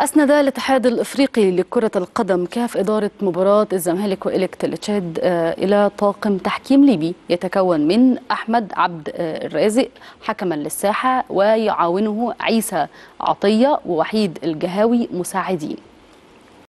أسند الاتحاد الإفريقي لكرة القدم كاف إدارة مباراة الزمالك وإلكت لتشاد آه، إلى طاقم تحكيم ليبي يتكون من أحمد عبد آه، الرازق حكما للساحة ويعاونه عيسى عطية ووحيد الجهاوي مساعدين